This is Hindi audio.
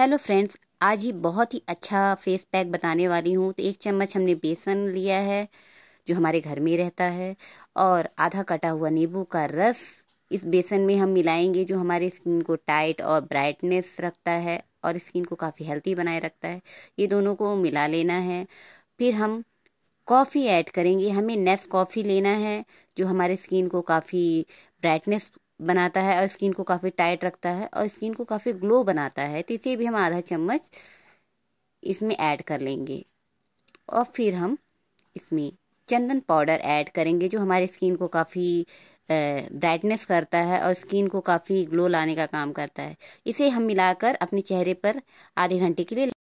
हेलो फ्रेंड्स आज ही बहुत ही अच्छा फेस पैक बताने वाली हूँ तो एक चम्मच हमने बेसन लिया है जो हमारे घर में रहता है और आधा कटा हुआ नींबू का रस इस बेसन में हम मिलाएंगे जो हमारे स्किन को टाइट और ब्राइटनेस रखता है और स्किन को काफ़ी हेल्थी बनाए रखता है ये दोनों को मिला लेना है फिर हम कॉफ़ी ऐड करेंगे हमें नेस कॉफ़ी लेना है जो हमारे स्किन को काफ़ी ब्राइटनेस बनाता है और स्किन को काफ़ी टाइट रखता है और स्किन को काफ़ी ग्लो बनाता है तो इसे भी हम आधा चम्मच इसमें ऐड कर लेंगे और फिर हम इसमें चंदन पाउडर ऐड करेंगे जो हमारे स्किन को काफ़ी ब्राइटनेस करता है और स्किन को काफ़ी ग्लो लाने का काम करता है इसे हम मिलाकर अपने चेहरे पर आधे घंटे के लिए